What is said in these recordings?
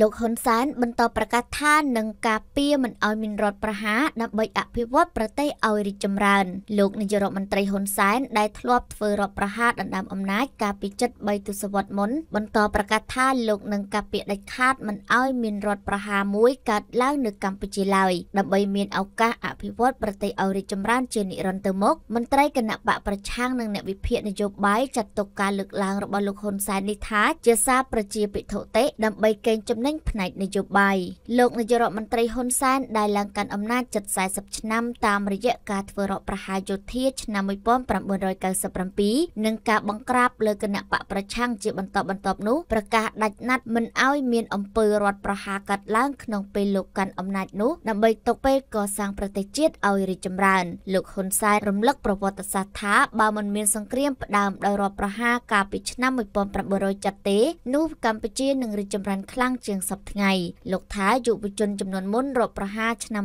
លោកហ៊ុនសែនបន្តប្រកាសថានឹងការពារមិនឲ្យមានរដ្ឋប្រហារដើម្បីអភិវឌ្ឍប្រទេសឲ្យរីកចម្រើនលោកនាយករដ្ឋមន្ត្រីហ៊ុនសែនដែលធ្លាប់ធ្វើរដ្ឋប្រហារដណ្ដើមអំណាចកាលពីជិត3ទសវត្សរ៍មុនបន្តប្រកាសថាលោកនឹងការពារដាច់ខាតមិនឲ្យមានរដ្ឋប្រហារមួយកើតឡើងនៅកម្ពុជាឡើយដើម្បីមានឱកាសអភិវឌ្ឍប្រទេសឲ្យរីកចម្រើនជានិរន្តរ៍ទៅមុខមន្ត្រីគណៈបកប្រឆាំងនិងអ្នកវិភាគនយោបាយចាត់ទុកការលើកឡើងរបស់លោកហ៊ុនសែននេះថាជាសារប្រជាពិធុតិដើម្បីកេងចំណេញផ្នែក នយោបាយលោកនាយករដ្ឋមន្ត្រីហ៊ុនសែនដែលឡើងកាន់អំណាចជិត40ឆ្នាំតាមរយៈការធ្វើរដ្ឋប្រហារយោធាឆ្នាំ1997និងការបង្ក្រាបលើគណៈបកប្រឆាំងជាបន្តបន្ទាប់នោះប្រកាសដាច់ណាត់មិនឲ្យមានអំពើរដ្ឋប្រហារកាត់ឡើងក្នុងពេលលោកកាន់អំណាចនោះដើម្បីទុកពេលកសាងប្រទេសជាតិឲ្យរីកចម្រើនលោកហ៊ុនសែនរំលឹកប្រវត្តិសាស្ត្រថាបើមិនមានសង្គ្រាមផ្ដើមដោយរដ្ឋប្រហារកាលពីឆ្នាំ1970ទេ នោះកម្ពុជានឹងរីកចម្រើនខ្លាំងជាងសពថ្ងៃលោកថាយុវជនចំនួនមុនរដ្ឋប្រហារឆ្នាំ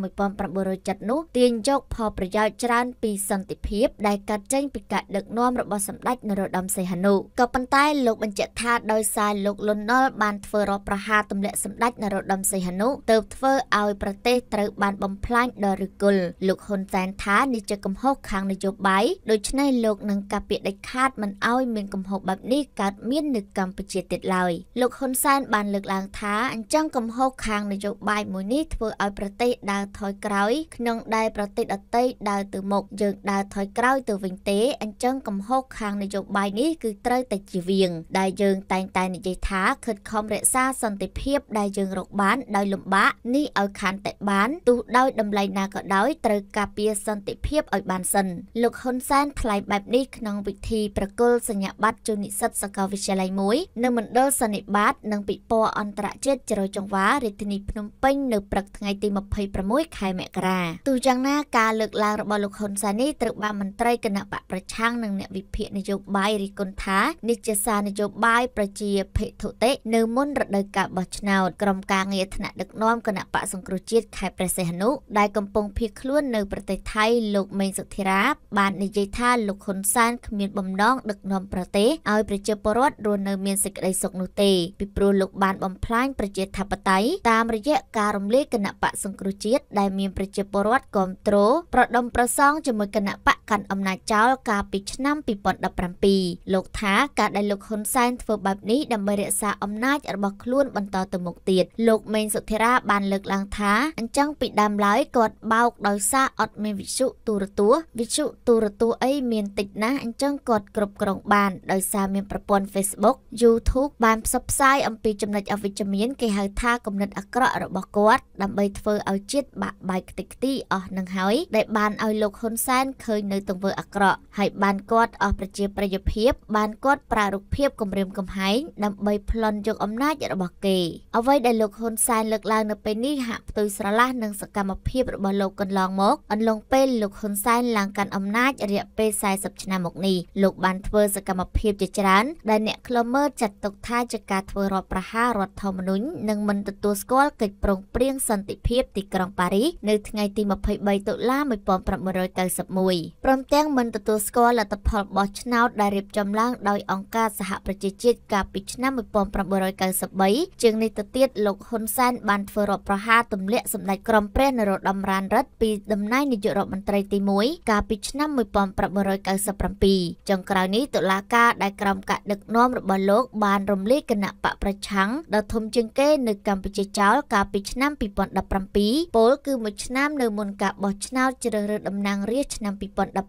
1970នោះ ទាញយកផលប្រយោជន៍ច្រើនពីសន្តិភាពដែលកើតចេញពីការដឹកនាំរបស់សម្ដេចនរោត្តមសីហនុក៏ប៉ុន្តែលោកបញ្ជាក់ថាដោយសារលោកលន់នល់បានធ្វើរដ្ឋប្រហារទម្លាក់សម្ដេចនរោត្តមសីហនុទើបធ្វើឲ្យប្រទេសត្រូវបានបំផ្លាញដល់ឫគល់លោកហ៊ុនសែនថានេះជាកំហុសខាងនយោបាយដូច្នេះលោកនឹងការពារដាច់ខាតមិនឲ្យ មានកំហុសបែបនេះកើតមាននៅកម្ពុជាទៀតឡើយលោកហ៊ុនសែនបានលើកឡើងថាថាអញ្ចឹងកំហុសខាងនយោបាយមួយនេះធ្វើឲ្យប្រទេសដើរថយក្រោយក្នុងដែលប្រទេសដទៃដើរទៅមុខយើងដើរថយក្រោយ ទៅវិញទេអញ្ចឹងកំហុសខាង នយោបាយនេះគឺត្រូវតែជាវៀងដែលយើងតែងតែនិយាយថាខិតខំរក្សាសន្តិភាពដែលយើងរកបានដោយលំបាកនេះឲ្យខានតែបានទោះដោយតម្លៃណាក៏ដោយត្រូវការពារសន្តិភាពឲ្យបានសិនលោកហ៊ុនសែនថ្លែងបែបនេះក្នុងវិធីប្រគល់សញ្ញាបត្រជូននិស្សិតសាកលវិទ្យាល័យមួយនៅមណ្ឌលសន្និបាតនិងពិព័រណ៍អន្តរជាតិជ្រោយចង្វារាជធានីភ្នំពេញនៅព្រឹកថ្ងៃទី26ខែមករាទោះយ៉ាងណាការលើកឡើងរបស់លោកហ៊ុនសែននេះត្រូវបានមន្ត្រីគណៈបកប្រឆាំងនិងអ្នកវិភាគនយោបាយរិះគន់ថានេះជាសារនយោបាយប្រជាភិធុតិនៅមុនរដូវកាលបោះឆ្នោតក្រុមការងារថ្នាក់ដឹកនាំគណៈបកសង្គ្រោះជាតិខេត្តព្រះសីហនុដែលកំពុងភៀសខ្លួននៅប្រទេសថៃលោកមេងសុធិរាបាននិយាយថាលោកហ៊ុនសែនគ្មានបំណងដឹកនាំប្រទេសឲ្យប្រជាពលរដ្ឋរស់នៅមានសេចក្តីសុខនោះទេពីព្រោះលោកបានបំផ្លាញប្រជាធិបតេយ្យតាមរយៈការរំលាយគណៈបកសង្គ្រោះជាតិដែលមានប្រជាពលរដ្ឋគ្រប់គ្រងប្រដំប្រសងជាមួយគណៈបកកាន់អំណាចចោលកាលពីឆ្នាំ2017លោកថាការដែលលោកហ៊ុនសែនធ្វើបែបនេះដើម្បីរក្សាអំណាចរបស់ខ្លួនបន្តទៅមុខទៀតលោកមេងសុធិរាបានលើកឡើងថាអញ្ចឹងពីដើមឡើយគាត់បោកដោយសារអត់មានវិសុទូរទស្សន៍វិសុទូរទស្សន៍អីមានតិចណាស់អញ្ចឹងគាត់គ្រប់គ្រងបានដោយសារមានប្រព័ន្ធ Facebook YouTube បានផ្សព្វផ្សាយអំពីចំណុចអវិជ្ជមានមានគេហៅថាគំនិតអាក្រក់របស់គាត់ដើម្បីធ្វើឲ្យជាតិបាក់បែកខ្ទេចខ្ទីអស់នឹងហើយដែលបានឲ្យលោកហ៊ុនសែនឃើញនៅទង្វើអាក្រក់ហើយបានគាត់អស់ប្រជាប្រិយភាពបានគាត់ប្រារូបភាពគម្រាមកំហែងដើម្បីប្លន់យកអំណាចរបស់គេ អ្វីដែលលោកហ៊ុនសែនលើកឡើងនៅពេលនេះហាក់ផ្ទុយស្រឡះនឹងសកម្មភាពរបស់លោកកន្លងមកអន្លងពេលលោកហ៊ុនសែនឡើងកាន់អំណាចរយៈពេល40ឆ្នាំមកនេះលោកបានធ្វើសកម្មភាពជាច្រើន ដែលអ្នកខ្លមមើលចាត់ទុកថាជាការធ្វើរដ្ឋប្រហាររដ្ឋធម្មនុញ្ញមនុញ្ញនឹងមិនទទួលស្គាល់កិច្ចប្រឹងប្រែងសន្តិភាពទីក្រុងប៉ារីសនៅថ្ងៃទី23តុលា1991ព្រមទាំងមិនទទួលស្គាល់លទ្ធផលបោះឆ្នោតដែលរៀបចំឡើងដោយអង្គការសហប្រជាជាតិកាលពីឆ្នាំ1993ជាងនេះទៅទៀតលោកហ៊ុនសែនបានធ្វើរដ្ឋប្រហារទម្លាក់សម្ដេចក្រមព្រះនរោត្តមរណរដ្ឋពីតំណែងនាយករដ្ឋមន្ត្រីទី1កាលពីឆ្នាំ1997ចុងក្រោយនេះតុលាការដែលក្រុមការដឹកនាំរបស់លោក បានរំលាយគណៈបកប្រឆាំងដ៏ធំជាជាងគេនៅកម្ពុជាចោលកាលពីឆ្នាំ2017ពលគឺមួយឆ្នាំនៅមុនការបោះឆ្នោតជ្រើសរើសតំណាងរាស្ត្រឆ្នាំ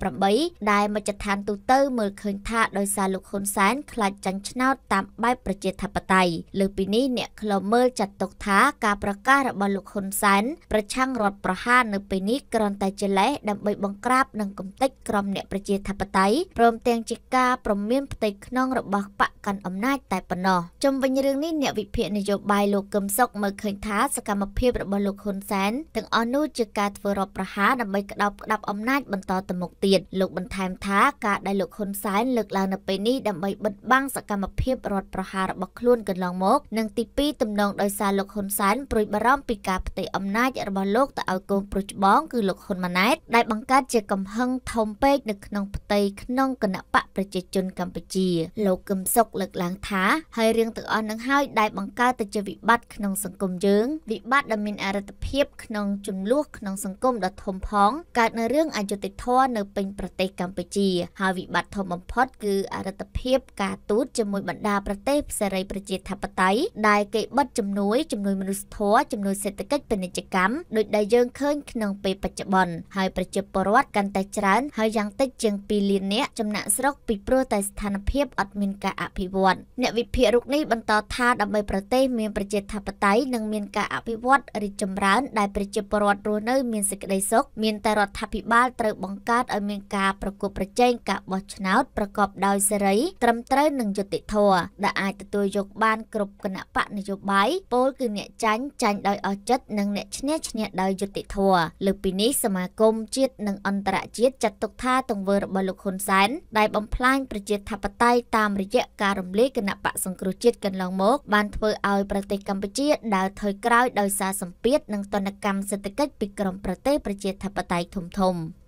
2018ដែលមជ្ឈដ្ឋានទូទៅមើលឃើញថាដោយសារលោកហ៊ុនសែនខ្លាចចាញ់ឆ្នោតតាមបែបប្រជាធិបតេយ្យលើពីនេះអ្នកខ្លមើលចាត់ទុកថាការប្រកាសរបស់លោកហ៊ុនសែនប្រឆាំងរដ្ឋប្រហារនៅពេលនេះគ្រាន់តែជាលេសដើម្បីបង្ក្រាបនិងកំទេចក្រុមអ្នកប្រជាធិបតេយ្យព្រមទាំងជាការប្រមានផ្ទៃក្នុងរបស់បកកាន់អំណាចតែប៉ុណ្ណោះជុំវិញរឿងនេះអ្នកវិភាគនយោយោបាយលោកកឹមសុខមើលឃើញថា សកម្មភាពរបស់លោកហ៊ុនសែនទាំងអស់នោះជាការធ្វើរដ្ឋប្រហារដើម្បីក្តោបក្តាប់អំណាច បន្តទៅមុខទៀតលោកបន្ថែមថាការដែលលោកហ៊ុនសែនលើកឡើងនៅពេលនេះដើម្បីបិទបាំងសកម្មភាពរដ្ឋប្រហាររបស់ខ្លួនកន្លងមកនិងទី2ទំនងដោយសារលោកហ៊ុនសែនព្រួយបារម្ភពីការផ្ទេរអំណាចរបស់លោកទៅឲ្យកូនប្រុសច្បងគឺលោកហ៊ុនម៉ាណែតដែលបង្កើតជាកំហឹងធំពេកនៅក្នុងផ្ទៃក្នុងគណៈបកប្រជា ជនកម្ពុជាលោកកឹមសុខលើកឡើងថាហើយរឿងទាំងអស់នឹងហើយដែលបង្កើតទៅជាវិបត្តិក្នុងសង្គមយើង វិបត្តិដែលមានអរិទ្ធភាពក្នុងចំនួនក្នុងសង្គមដ៏ធំផងកើតនៅរឿងអយុត្តិធម៌នៅពេញប្រទេសកម្ពុជា ហើយវិបត្តិធំបំផុតគឺអរិទ្ធភាពការទូតជាមួយបណ្ដាប្រទេសសេរីប្រជាធិបតេយ្យដែលគេបិទជំនួយជំនួយមនុស្សធម៌ជំនួយសេដ្ឋកិច្ចពាណិជ្ជកម្មដោយដែលយើងឃើញក្នុងពេលបច្ចុប្បន្នហើយប្រជាពលរដ្ឋកាន់តែច្រើន ហើយយ៉ាងតិចជាង2លាននាក់ចំណាក់ស្រុកពីព្រោះតែស្ថានភាពអត់មានការអភិវឌ្ឍអ្នកវិភាគរូបនេះបន្តថាដើម្បីប្រទេសមានប្រជាធិបតេយ្យនិងមានការអភិវឌ្ឍរីកចម្រើន ដែលប្រជាពលរដ្ឋរស់នៅមានសេចក្តីសុខមានតែរដ្ឋាភិបាលត្រូវបង្កើតឲ្យមានការប្រកួតប្រជែងការបោះឆ្នោតប្រកបដោយសេរីត្រឹមត្រូវនិងយុត្តិធម៌ដែលអាចទទួលយកបានគ្រប់គណៈបកនយោបាយពលគឺអ្នកចាញ់ចាញ់ដោយអស់ចិត្តនិងអ្នកឈ្នះឈ្នះដោយយុត្តិធម៌លើពីនេះសមាគមជាតិនិងអន្តរជាតិចាត់ទុកថាទង្វើរបស់លោកហ៊ុនសែនដែលបំផ្លាញប្រជាធិបតេយ្យតាមរយៈការរំលាយគណៈបកសង្គ្រោះជាតិកន្លងមកបានធ្វើឲ្យឲ្យប្រទេសកម្ពុជាដើរថយក្រោយដោយសារសម្ពាធនិងទណ្ឌកម្មសេដ្ឋកិច្ចពីក្រុមប្រទេសប្រជាធិបតេយ្យធំៗ។